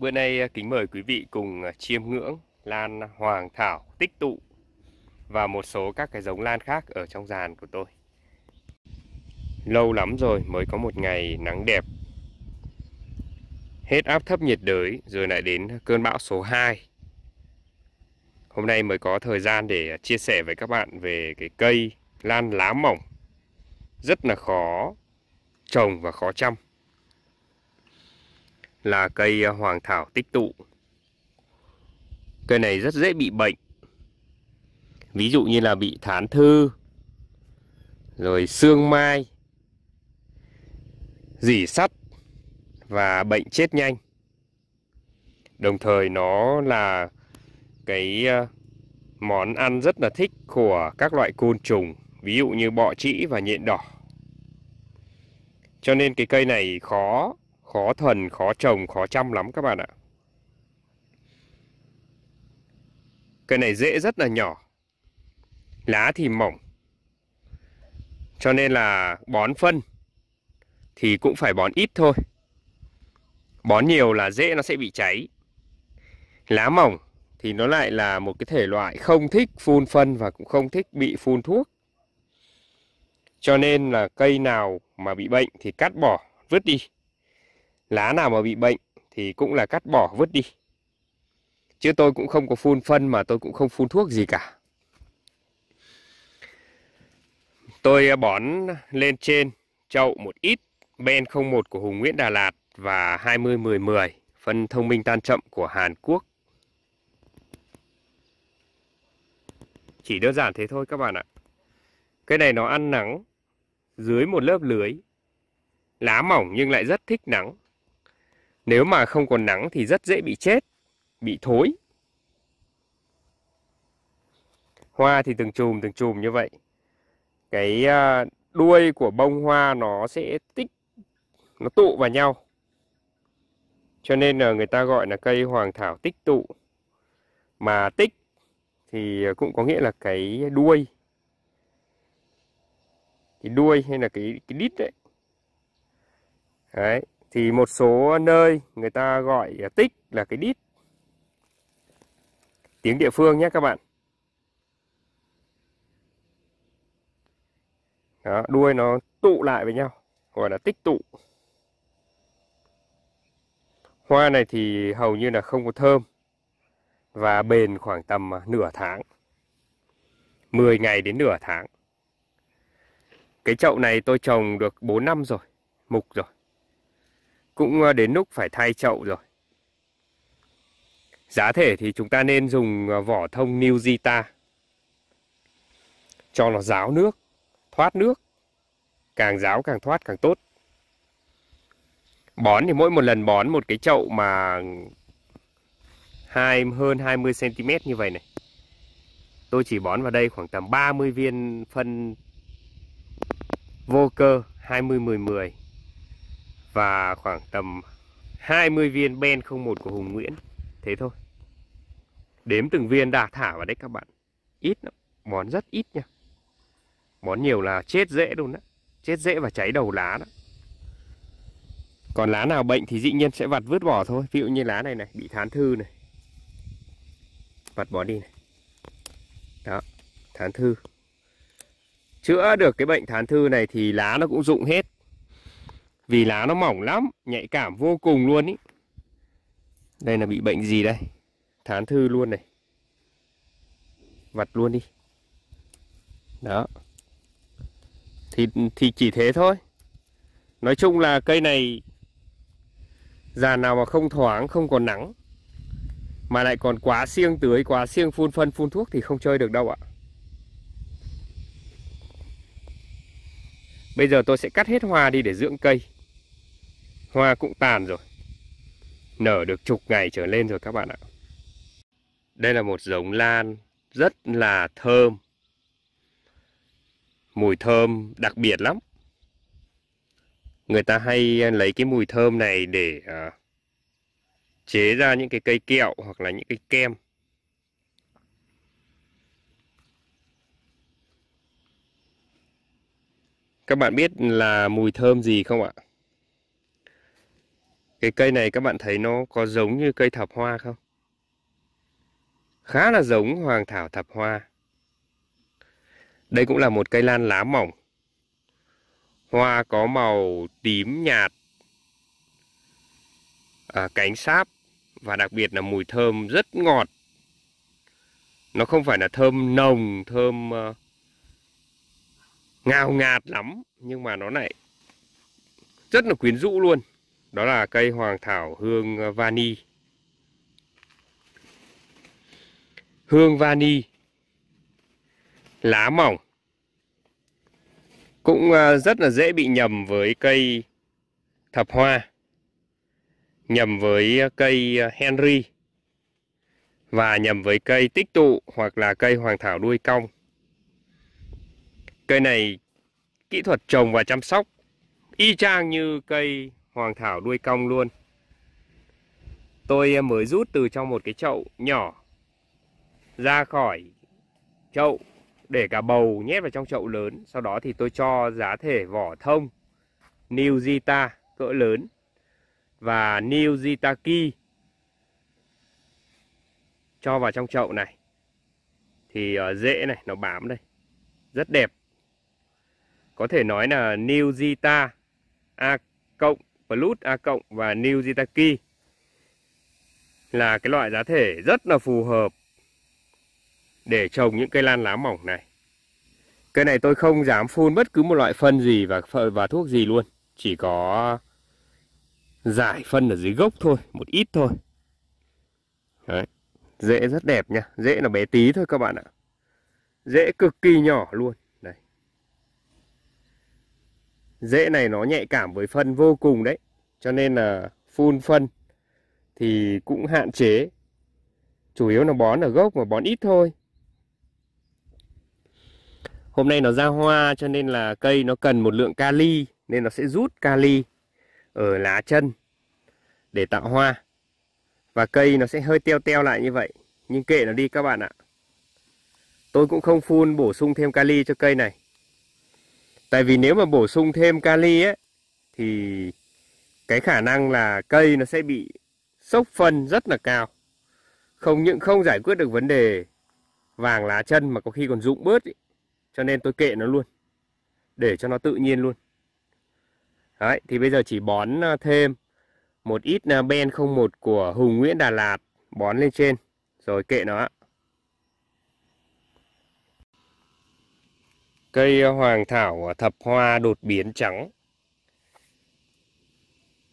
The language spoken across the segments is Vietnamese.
Bữa nay à, kính mời quý vị cùng à, chiêm ngưỡng lan hoàng thảo tích tụ và một số các cái giống lan khác ở trong giàn của tôi. Lâu lắm rồi mới có một ngày nắng đẹp. Hết áp thấp nhiệt đới rồi lại đến cơn bão số 2. Hôm nay mới có thời gian để à, chia sẻ với các bạn về cái cây lan lá mỏng. Rất là khó trồng và khó chăm là cây ờ, hoàng thảo tích tụ. Cây này rất dễ bị bệnh. Ví dụ như là bị thán thư, rồi xương mai, dỉ sắt và bệnh chết nhanh. Đồng thời nó là cái ờ, món ăn rất là thích của các loại côn trùng, ví dụ như bọ trĩ và nhện đỏ. Cho nên cái cây này khó khó thuần, khó trồng, khó chăm lắm các bạn ạ. Cây này dễ rất là nhỏ, lá thì mỏng. Cho nên là bón phân thì cũng phải bón ít thôi. Bón nhiều là dễ nó sẽ bị cháy. Lá mỏng thì nó lại là một cái thể loại không thích phun phân và cũng không thích bị phun thuốc. Cho nên là cây nào mà bị bệnh thì cắt bỏ, vứt đi lá nào mà bị bệnh thì cũng là cắt bỏ vứt đi chứ tôi cũng không có phun phân mà tôi cũng không phun thuốc gì cả tôi à, bón lên trên chậu một ít ben 01 của Hùng Nguyễn Đà Lạt và 20-10-10 phân thông minh tan chậm của Hàn Quốc chỉ đơn giản thế thôi các bạn ạ cái này nó ăn nắng dưới một lớp lưới lá mỏng nhưng lại rất thích nắng nếu mà không còn nắng thì rất dễ bị chết, bị thối. Hoa thì từng chùm từng chùm như vậy. Cái à, đuôi của bông hoa nó sẽ tích, nó tụ vào nhau. Cho nên là người ta gọi là cây hoàng thảo tích tụ. Mà tích thì cũng có nghĩa là cái đuôi. Cái đuôi hay là cái, cái đít đấy. Đấy, thì một số nơi người ta gọi tích là cái đít tiếng địa phương nhé các bạn Đó, đuôi nó tụ lại với nhau gọi là tích tụ hoa này thì hầu như là không có thơm và bền khoảng tầm à, nửa tháng 10 ngày đến nửa tháng cái chậu này tôi trồng được 4 năm rồi mục rồi cũng ờ, đến lúc phải thay chậu rồi. Giá thể thì chúng ta nên dùng ờ, vỏ thông New Zita. Cho nó ráo nước, thoát nước. Càng ráo càng thoát càng tốt. Bón thì mỗi một lần bón một cái chậu mà hai hơn 20 cm như vậy này. Tôi chỉ bón vào đây khoảng tầm 30 viên phân vô cơ 20 10 10 và khoảng tầm 20 viên Ben 01 của Hùng Nguyễn. Thế thôi. Đếm từng viên đà thả vào đấy các bạn. Ít lắm, bón rất ít nha. Bón nhiều là chết dễ luôn đó. Chết dễ và cháy đầu lá đó. Còn lá nào bệnh thì dĩ nhiên sẽ vặt vứt bỏ thôi. Ví dụ như lá này này, bị thán thư này. Vặt bỏ đi này. Đó, thán thư. Chữa được cái bệnh thán thư này thì lá nó cũng rụng hết. Vì lá nó mỏng lắm, nhạy cảm vô cùng luôn ý. Đây là bị bệnh gì đây? Thán thư luôn này. Vặt luôn đi. Đó. Thì thì chỉ thế thôi. Nói chung là cây này già nào mà không thoáng, không còn nắng mà lại còn quá siêng tưới, quá siêng phun phân, phun thuốc thì không chơi được đâu ạ. Bây giờ tôi sẽ cắt hết hoa đi để dưỡng cây. Hoa cũng tàn rồi. Nở được chục ngày trở lên rồi các bạn ạ. Đây là một giống lan rất là thơm. Mùi thơm đặc biệt lắm. Người ta hay lấy cái mùi thơm này để ờ, chế ra những cái cây kẹo hoặc là những cái kem. Các bạn biết là mùi thơm gì không ạ? Cái cây này các bạn thấy nó có giống như cây thập hoa không? Khá là giống hoàng thảo thập hoa. Đây cũng là một cây lan lá mỏng. Hoa có màu tím nhạt, à, cánh sáp và đặc biệt là mùi thơm rất ngọt. Nó không phải là thơm nồng, thơm uh, ngào ngạt lắm nhưng mà nó lại rất là quyến rũ luôn. Đó là cây hoàng thảo hương ờ, vani. Hương vani lá mỏng cũng ờ, rất là dễ bị nhầm với cây thập hoa, nhầm với ờ, cây Henry và nhầm với cây tích tụ hoặc là cây hoàng thảo đuôi cong. Cây này kỹ thuật trồng và chăm sóc y chang như cây hoàng thảo đuôi cong luôn. Tôi ờ, mới rút từ trong một cái chậu nhỏ ra khỏi chậu để cả bầu nhét vào trong chậu lớn. Sau đó thì tôi cho giá thể vỏ thông New Zita cỡ lớn và New Zitaki cho vào trong chậu này. Thì rễ ờ, này nó bám đây. Rất đẹp. Có thể nói là New Zita A cộng Plut A cộng và New Jitaki là cái loại giá thể rất là phù hợp để trồng những cây lan lá mỏng này. Cây này tôi không dám phun bất cứ một loại phân gì và và thuốc gì luôn, chỉ có giải phân ở dưới gốc thôi, một ít thôi. Đấy. Rễ rất đẹp nha, rễ là bé tí thôi các bạn ạ. Rễ cực kỳ nhỏ luôn rễ này nó nhạy cảm với phân vô cùng đấy cho nên là phun phân thì cũng hạn chế chủ yếu là bón ở gốc mà bón ít thôi hôm nay nó ra hoa cho nên là cây nó cần một lượng kali nên nó sẽ rút kali ở lá chân để tạo hoa và cây nó sẽ hơi teo teo lại như vậy nhưng kệ nó đi các bạn ạ tôi cũng không phun bổ sung thêm kali cho cây này Tại vì nếu mà bổ sung thêm kali ấy, thì cái khả năng là cây nó sẽ bị sốc phân rất là cao. Không những không giải quyết được vấn đề vàng lá chân mà có khi còn rụng bớt. Ý. Cho nên tôi kệ nó luôn. Để cho nó tự nhiên luôn. Đấy, thì bây giờ chỉ bón ờ, thêm một ít ờ, ben 01 của Hùng Nguyễn Đà Lạt bón lên trên rồi kệ nó Cây ờ, hoàng thảo ờ, thập hoa đột biến trắng.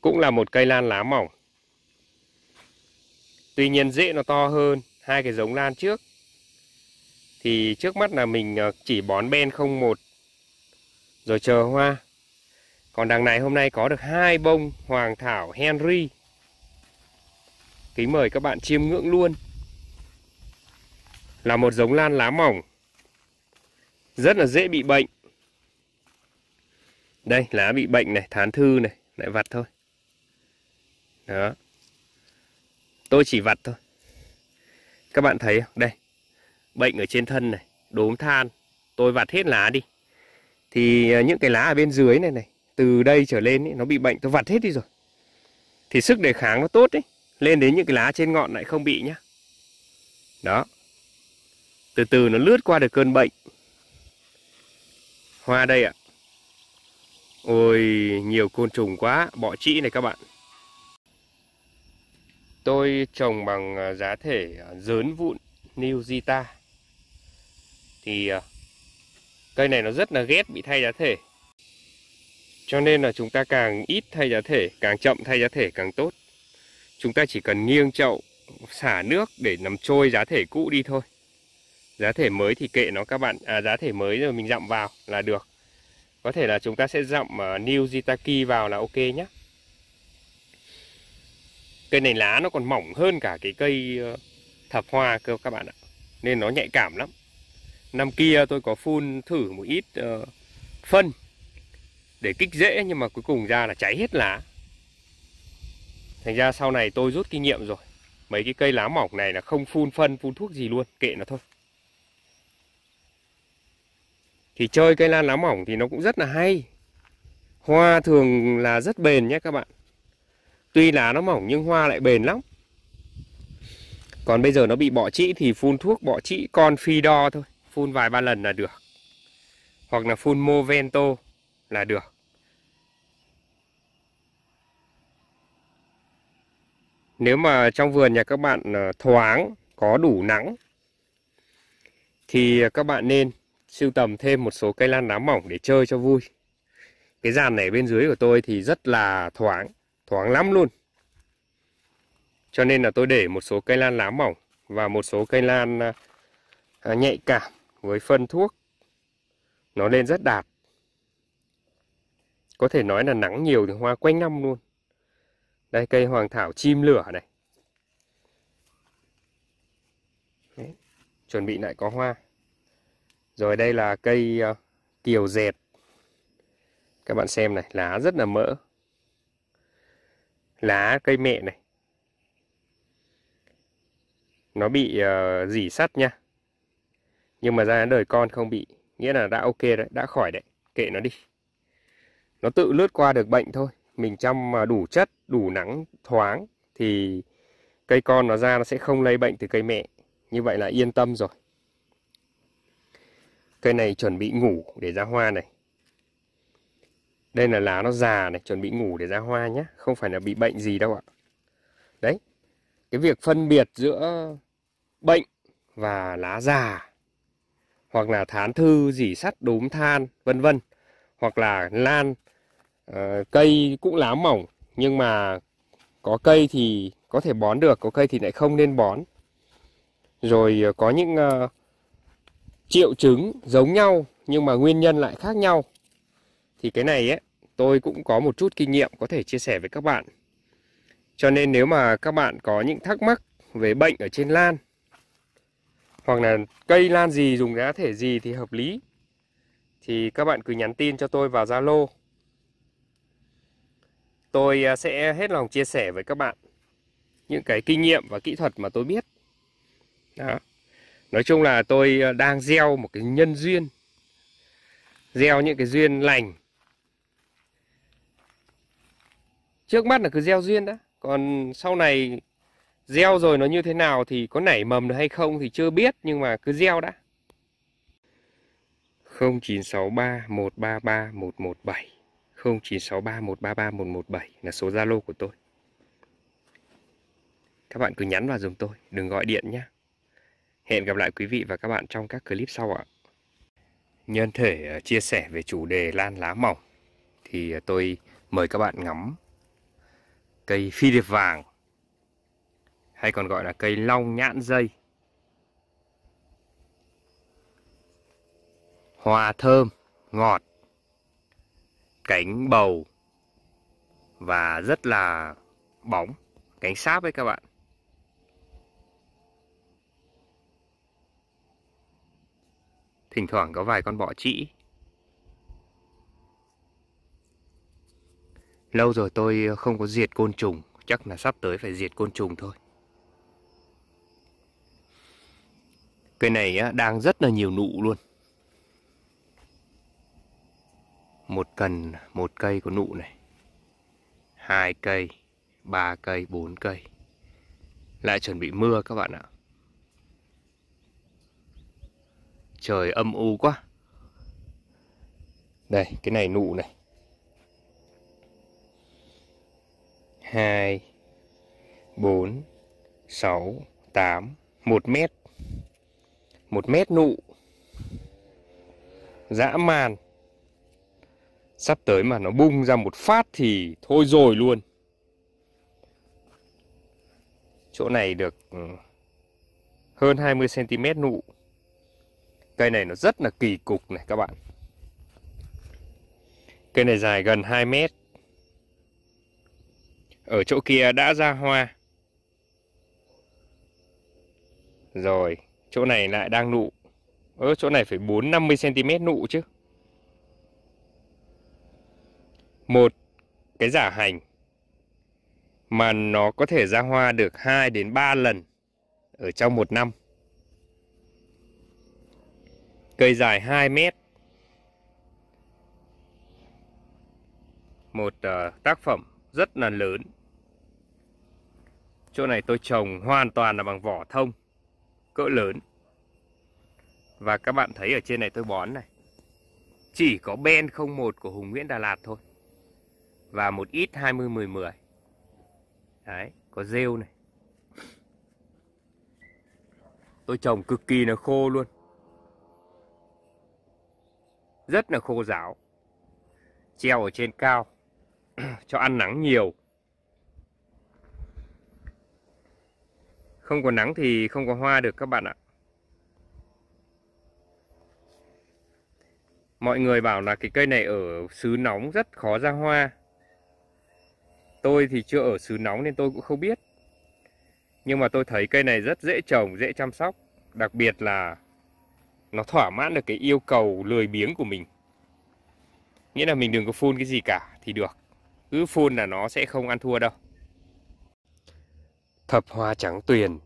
Cũng là một cây lan lá mỏng. Tuy nhiên rễ nó to hơn hai cái giống lan trước. Thì trước mắt là mình ờ, chỉ bón ben không một rồi chờ hoa. Còn đằng này hôm nay có được hai bông hoàng thảo Henry. Kính mời các bạn chiêm ngưỡng luôn. Là một giống lan lá mỏng rất là dễ bị bệnh đây lá bị bệnh này thán thư này lại vặt thôi đó tôi chỉ vặt thôi các bạn thấy không đây bệnh ở trên thân này đốm than tôi vặt hết lá đi thì à, những cái lá ở bên dưới này này từ đây trở lên ý, nó bị bệnh tôi vặt hết đi rồi thì sức đề kháng nó tốt đấy lên đến những cái lá trên ngọn lại không bị nhá đó từ từ nó lướt qua được cơn bệnh hoa đây ạ. Ôi, nhiều côn trùng quá, bọ trĩ này các bạn. Tôi trồng bằng à, giá thể à, dớn vụn New Zita. Thì à, cây này nó rất là ghét bị thay giá thể. Cho nên là chúng ta càng ít thay giá thể, càng chậm thay giá thể càng tốt. Chúng ta chỉ cần nghiêng chậu, xả nước để nằm trôi giá thể cũ đi thôi giá thể mới thì kệ nó các bạn à, giá thể mới rồi mình dặm vào là được có thể là chúng ta sẽ dặm uh, New Jitaki vào là ok nhé cây này lá nó còn mỏng hơn cả cái cây ờ, thập hoa cơ các bạn ạ nên nó nhạy cảm lắm năm kia tôi có phun thử một ít uh, phân để kích rễ nhưng mà cuối cùng ra là cháy hết lá thành ra sau này tôi rút kinh nghiệm rồi mấy cái cây lá mỏng này là không phun phân phun thuốc gì luôn kệ nó thôi thì chơi cây lan lá mỏng thì nó cũng rất là hay hoa thường là rất bền nhé các bạn tuy lá nó mỏng nhưng hoa lại bền lắm còn bây giờ nó bị bọ trĩ thì phun thuốc bọ trĩ con phi đo thôi phun vài ba lần là được hoặc là phun movento là được nếu mà trong vườn nhà các bạn ờ, thoáng có đủ nắng thì các bạn nên sưu tầm thêm một số cây lan lá mỏng để chơi cho vui. Cái dàn này bên dưới của tôi thì rất là thoáng, thoáng lắm luôn. Cho nên là tôi để một số cây lan lá mỏng và một số cây lan à, à, nhạy cảm với phân thuốc. Nó lên rất đạt. Có thể nói là nắng nhiều thì hoa quanh năm luôn. Đây cây hoàng thảo chim lửa này. Đấy, chuẩn bị lại có hoa. Rồi đây là cây ờ, kiều dệt, Các bạn xem này, lá rất là mỡ. Lá cây mẹ này. Nó bị uh, dỉ sắt nha. Nhưng mà ra đời con không bị. Nghĩa là đã ok đấy, đã khỏi đấy. Kệ nó đi. Nó tự lướt qua được bệnh thôi. Mình chăm ờ, đủ chất, đủ nắng, thoáng. Thì cây con nó ra nó sẽ không lây bệnh từ cây mẹ. Như vậy là yên tâm rồi. Cây này chuẩn bị ngủ để ra hoa này. Đây là lá nó già này, chuẩn bị ngủ để ra hoa nhé. Không phải là bị bệnh gì đâu ạ. Đấy, cái việc phân biệt giữa bệnh và lá già hoặc là thán thư dỉ sắt đốm than vân vân hoặc là lan uh, cây cũng lá mỏng nhưng mà có cây thì có thể bón được có cây thì lại không nên bón rồi ờ, có những uh, triệu chứng giống nhau nhưng mà nguyên nhân lại khác nhau. Thì cái này ấy, tôi cũng có một chút kinh nghiệm có thể chia sẻ với các bạn. Cho nên nếu mà các bạn có những thắc mắc về bệnh ở trên lan hoặc là cây lan gì dùng giá thể gì thì hợp lý thì các bạn cứ nhắn tin cho tôi vào Zalo. Tôi à, sẽ hết lòng chia sẻ với các bạn những cái kinh nghiệm và kỹ thuật mà tôi biết. Đó nói chung là tôi ờ, đang gieo một cái nhân duyên gieo những cái duyên lành trước mắt là cứ gieo duyên đã còn sau này gieo rồi nó như thế nào thì có nảy mầm được hay không thì chưa biết nhưng mà cứ gieo đã 0963 133 117 0963 133 117 là số Zalo của tôi. Các bạn cứ nhắn vào dùng tôi, đừng gọi điện nhé. Hẹn gặp lại quý vị và các bạn trong các clip sau ạ. Nhân thể ờ, chia sẻ về chủ đề lan lá mỏng thì ờ, tôi mời các bạn ngắm cây phi điệp vàng hay còn gọi là cây long nhãn dây. Hoa thơm, ngọt, cánh bầu và rất là bóng, cánh sáp ấy các bạn. Thỉnh thoảng có vài con bọ trĩ. Lâu rồi tôi không có diệt côn trùng, chắc là sắp tới phải diệt côn trùng thôi. Cây này đang rất là nhiều nụ luôn. Một cần, một cây có nụ này. Hai cây, ba cây, bốn cây. Lại chuẩn bị mưa các bạn ạ. trời âm u quá đây cái này nụ này hai bốn sáu tám một mét một mét nụ dã man sắp tới mà nó bung ra một phát thì thôi rồi luôn chỗ này được ừ, hơn 20 cm nụ Cây này nó rất là kỳ cục này các bạn Cây này dài gần 2 mét Ở chỗ kia đã ra hoa Rồi Chỗ này lại đang nụ Ơ chỗ này phải 4-50cm nụ chứ Một cái giả hành Mà nó có thể ra hoa được 2 đến 3 lần Ở trong một năm Cây dài 2 mét. Một uh, tác phẩm rất là lớn. Chỗ này tôi trồng hoàn toàn là bằng vỏ thông cỡ lớn. Và các bạn thấy ở trên này tôi bón này. Chỉ có Ben 01 của Hùng Nguyễn Đà Lạt thôi. Và một ít 20-10-10. Đấy, có rêu này. Tôi trồng cực kỳ là khô luôn rất là khô ráo treo ở trên cao cho ăn nắng nhiều không có nắng thì không có hoa được các bạn ạ mọi người bảo là cái cây này ở xứ nóng rất khó ra hoa tôi thì chưa ở xứ nóng nên tôi cũng không biết nhưng mà tôi thấy cây này rất dễ trồng dễ chăm sóc đặc biệt là nó thỏa mãn được cái yêu cầu lười biếng của mình nghĩa là mình đừng có phun cái gì cả thì được cứ phun là nó sẽ không ăn thua đâu thập hoa trắng tuyền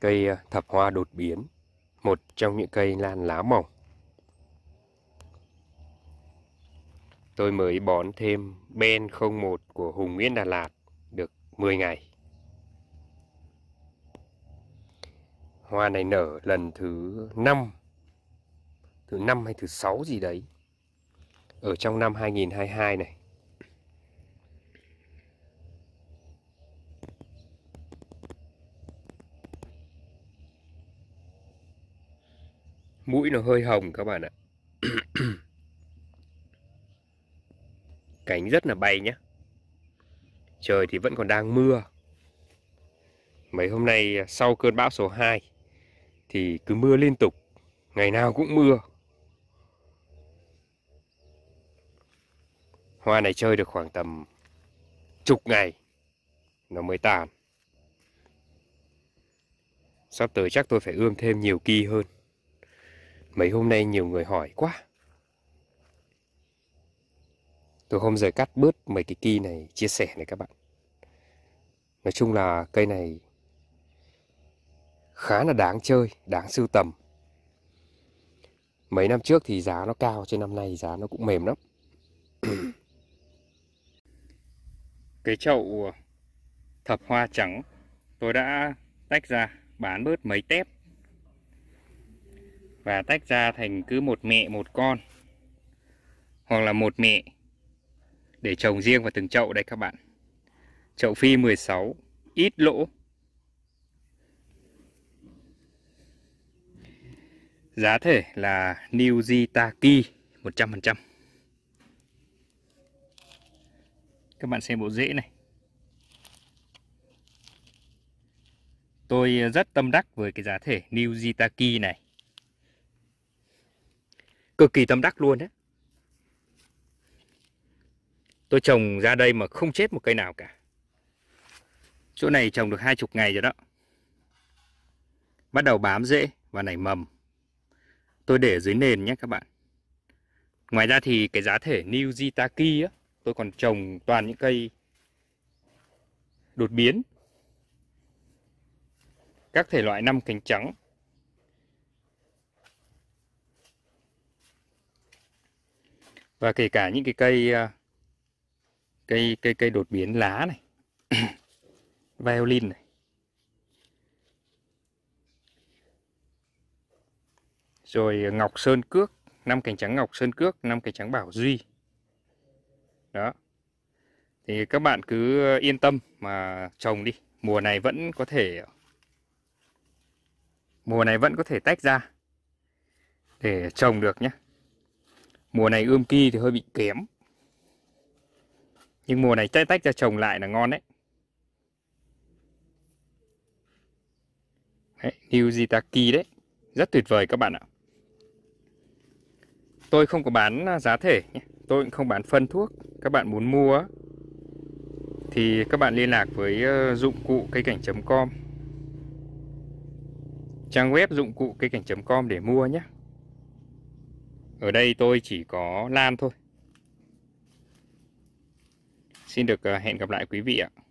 cây ờ, thập hoa đột biến một trong những cây lan lá mỏng tôi mới bón thêm ben 01 của Hùng Nguyễn Đà Lạt được 10 ngày hoa này nở lần thứ năm thứ năm hay thứ sáu gì đấy ở trong năm 2022 này mũi nó hơi hồng các bạn ạ cánh rất là bay nhé trời thì vẫn còn đang mưa mấy hôm nay sau cơn bão số 2 thì cứ mưa liên tục ngày nào cũng mưa hoa này chơi được khoảng tầm chục ngày nó mới tàn sắp tới chắc tôi phải ươm thêm nhiều kỳ hơn mấy hôm nay nhiều người hỏi quá tôi hôm giờ cắt bớt mấy cái kỳ này chia sẻ này các bạn nói chung là cây này khá là đáng chơi, đáng sưu tầm. Mấy năm trước thì giá nó cao, trên năm nay giá nó cũng mềm lắm. cái chậu ờ, thập hoa trắng tôi đã tách ra bán bớt mấy tép và tách ra thành cứ một mẹ một con hoặc là một mẹ để trồng riêng vào từng chậu đây các bạn chậu phi 16 ít lỗ Giá thể là New Jitaki 100%. Các bạn xem bộ rễ này. Tôi rất tâm đắc với cái giá thể New Jitaki này. Cực kỳ tâm đắc luôn đấy. Tôi trồng ra đây mà không chết một cây nào cả. Chỗ này trồng được hai chục ngày rồi đó. Bắt đầu bám rễ và nảy mầm tôi để dưới nền nhé các bạn ngoài ra thì cái giá thể New Jitaki á tôi còn trồng toàn những cây đột biến các thể loại năm cánh trắng và kể cả những cái cây à, cây cây cây đột biến lá này violin này rồi ờ, ngọc sơn cước năm cành trắng ngọc sơn cước năm cành trắng bảo duy đó thì các bạn cứ ờ, yên tâm mà trồng đi mùa này vẫn có thể mùa này vẫn có thể tách ra để trồng được nhé mùa này ươm ki thì hơi bị kém nhưng mùa này tách tách ra trồng lại là ngon đấy Đấy, New Zitaki đấy. Rất tuyệt vời các bạn ạ. Tôi không có bán à, giá thể nhé. Tôi cũng không bán phân thuốc Các bạn muốn mua Thì các bạn liên lạc với ờ, dụng cụ cây cảnh.com Trang web dụng cụ cây cảnh.com để mua nhé Ở đây tôi chỉ có lan thôi Xin được ờ, hẹn gặp lại quý vị ạ